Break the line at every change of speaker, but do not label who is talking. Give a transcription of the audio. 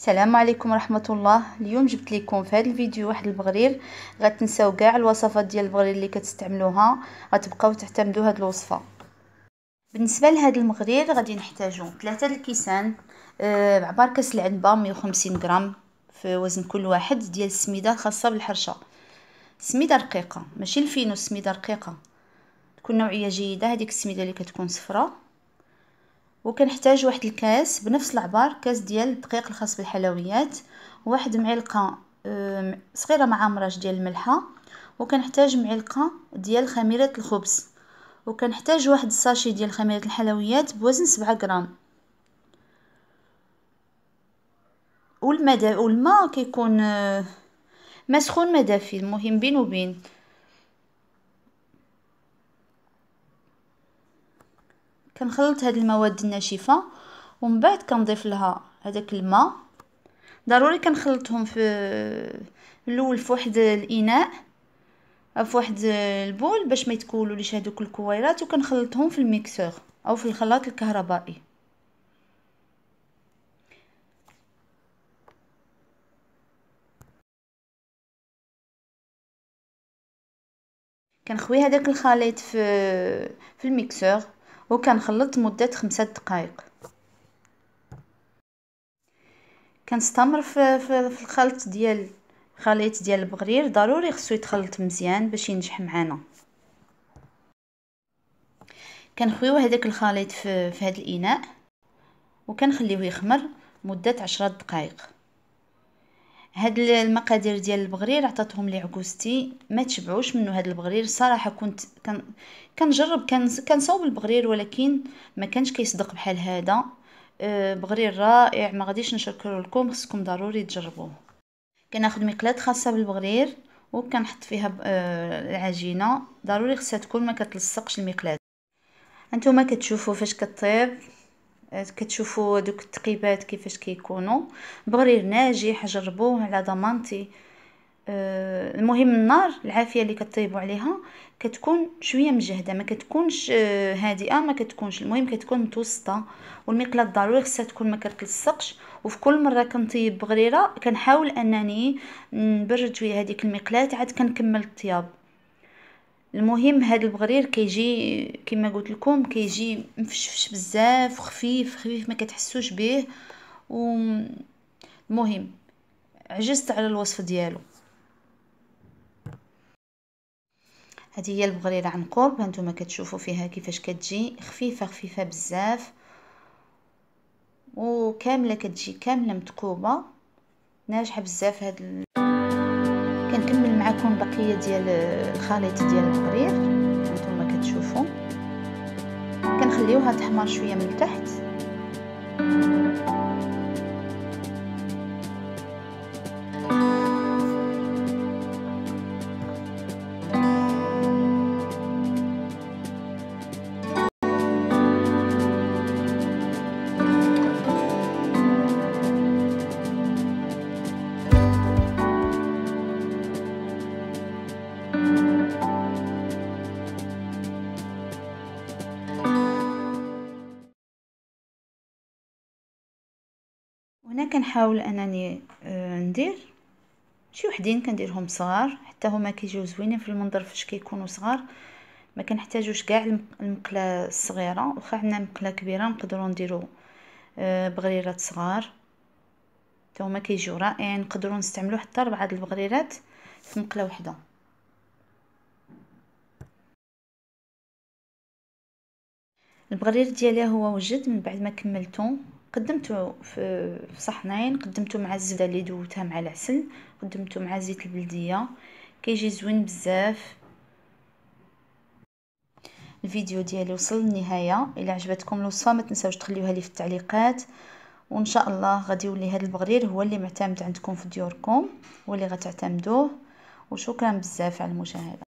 السلام عليكم ورحمه الله اليوم جبت لكم في هذا الفيديو واحد البغرير غتنساو كاع الوصفات ديال البغرير اللي كتستعملوها غتبقاو تعتمدوا هذه الوصفه بالنسبه لهذا المغرير غادي نحتاجو ثلاثة الكيسان آه عبار كاس العنبه 150 غرام في وزن كل واحد ديال السميده خاصه بالحرشه سميده رقيقه ماشي الفينو سميده رقيقه تكون نوعيه جيده هذيك السميده اللي كتكون صفراء وكنحتاج واحد الكاس بنفس العبار كاس ديال الدقيق الخاص بالحلويات واحد معلقه صغيره مع ديال الملحه وكنحتاج معلقه ديال خميره الخبز وكنحتاج واحد الساشي ديال خميره الحلويات بوزن سبعة غرام والماء والماء كيكون آه، ما سخون ما دافي المهم بين وبين كنخلط هاد المواد الناشفه ومن بعد كنضيف لها هذاك الماء ضروري كنخلطهم في الاول في واحد الاناء في واحد البول باش ما يتكولوا ليش هذوك الكويرات وكنخلطهم في الميكسور او في الخلاط الكهربائي كنخوي هذاك الخليط في في الميكسور وكنخلط مده خمسة دقائق كنستمر في, في, في الخلط ديال خليط ديال البغرير ضروري خصو يتخلط مزيان باش ينجح معانا كنخويو هذاك الخليط في, في هذا الاناء وكنخليوه يخمر مده عشرة دقائق هاد المقادير ديال البغرير عطاتهم لي عكوزتي ما تشبعوش منه هاد البغرير صراحه كنت كان كنجرب كان كنصاوب البغرير ولكن ما كانش كيصدق بحال هذا أه، بغرير رائع ما غاديش نشكر لكم خصكم ضروري تجربوه كناخذ مقلاة خاصه بالبغرير وكنحط فيها أه، العجينه ضروري خصها تكون ما كتلصقش المقلاة انتما كتشوفوا فاش كطيب آه، كتشوفوا دوك التقيبات كيفاش كيكونوا بغرير ناجح جربوه على ضمانتي آه، المهم النار العافيه اللي كطيبوا عليها كتكون شويه مجهده ما كتكونش آه، هادئه ما كتكونش المهم كتكون متوسطه والمقله ضروري خصها تكون ما كتلصقش وفي كل مره كنطيب بغريره كنحاول انني نبرد شويه هذيك المقلاه عاد كنكمل الطياب المهم هذا البغرير كيجي كما قلت لكم كيجي مفشفش بزاف خفيف خفيف ما كتحسوش به المهم عجزت على الوصف ديالو هذه هي البغريره عن قرب هانتوما كتشوفوا فيها كيفاش كتجي خفيفه خفيفه بزاف وكامله كتجي كامله متقوبه ناجحه بزاف هاد غنكمل معكم بقيه ديال الخليط ديال القرير هانتوما كتشوفوا كنخليوها تحمر شويه من تحت وهنا كنحاول انني آه، ندير شي وحدين كنديرهم صغار حتى هما كيجيو زوينين في المنظر فاش كيكونوا صغار ما كنحتاجوش كاع المقله الصغيره واخا عندنا مقله كبيره نقدروا نديروا آه، بغريرات صغار حتى هما كيجيو رائعين نقدروا نستعملوا حتى ربعه د البغريرات في مقله وحده البغرير ديالي هو وجد من بعد ما كملته قدمته في صحنين قدمته مع الزبده اللي دوتها مع العسل قدمته مع زيت البلديه كيجي زوين بزاف الفيديو ديالي وصل للنهايه الا عجبتكم الوصفه ما تنساوش تخليوها لي في التعليقات وان شاء الله غادي يولي هذا البغرير هو اللي معتمد عندكم في ديوركم واللي غتعتمدوه وشكرا بزاف على المشاهده